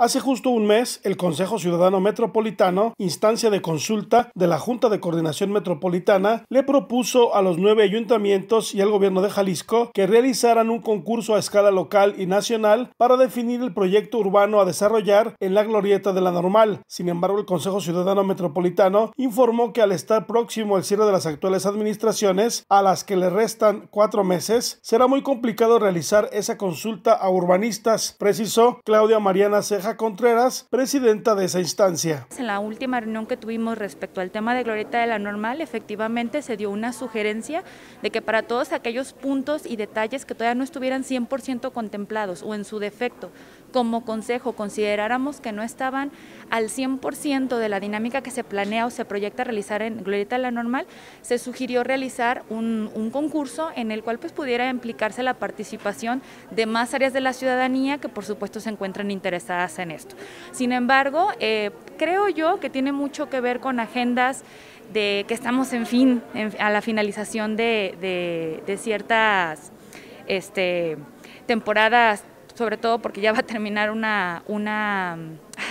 Hace justo un mes, el Consejo Ciudadano Metropolitano, instancia de consulta de la Junta de Coordinación Metropolitana, le propuso a los nueve ayuntamientos y al gobierno de Jalisco que realizaran un concurso a escala local y nacional para definir el proyecto urbano a desarrollar en la glorieta de la normal. Sin embargo, el Consejo Ciudadano Metropolitano informó que al estar próximo el cierre de las actuales administraciones, a las que le restan cuatro meses, será muy complicado realizar esa consulta a urbanistas, precisó Claudia Mariana Ceja Contreras, presidenta de esa instancia. En la última reunión que tuvimos respecto al tema de Glorieta de la Normal, efectivamente se dio una sugerencia de que para todos aquellos puntos y detalles que todavía no estuvieran 100% contemplados o en su defecto, como consejo consideráramos que no estaban al 100% de la dinámica que se planea o se proyecta realizar en Glorieta de la Normal, se sugirió realizar un, concurso en el cual pues pudiera implicarse la participación de más áreas de la ciudadanía que por supuesto se encuentran interesadas en esto. Sin embargo, eh, creo yo que tiene mucho que ver con agendas de que estamos en fin, a la finalización de, de ciertas este, temporadas, sobre todo porque ya va a terminar una, una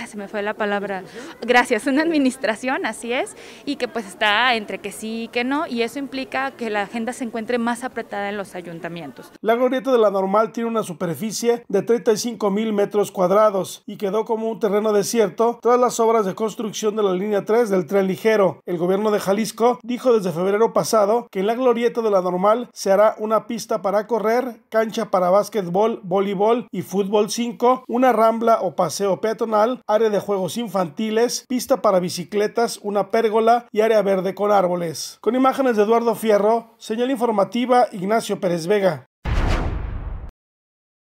Ah, se me fue la palabra, gracias, una administración, así es, y que pues está entre que sí y que no, y eso implica que la agenda se encuentre más apretada en los ayuntamientos. La glorieta de la normal tiene una superficie de 35 mil metros cuadrados y quedó como un terreno desierto tras las obras de construcción de la línea 3 del tren ligero. El gobierno de Jalisco dijo desde febrero pasado que en la glorieta de la normal se hará una pista para correr, cancha para básquetbol, voleibol y fútbol 5, una rambla o paseo peatonal, área de juegos infantiles, pista para bicicletas, una pérgola y área verde con árboles. Con imágenes de Eduardo Fierro, señal informativa Ignacio Pérez Vega.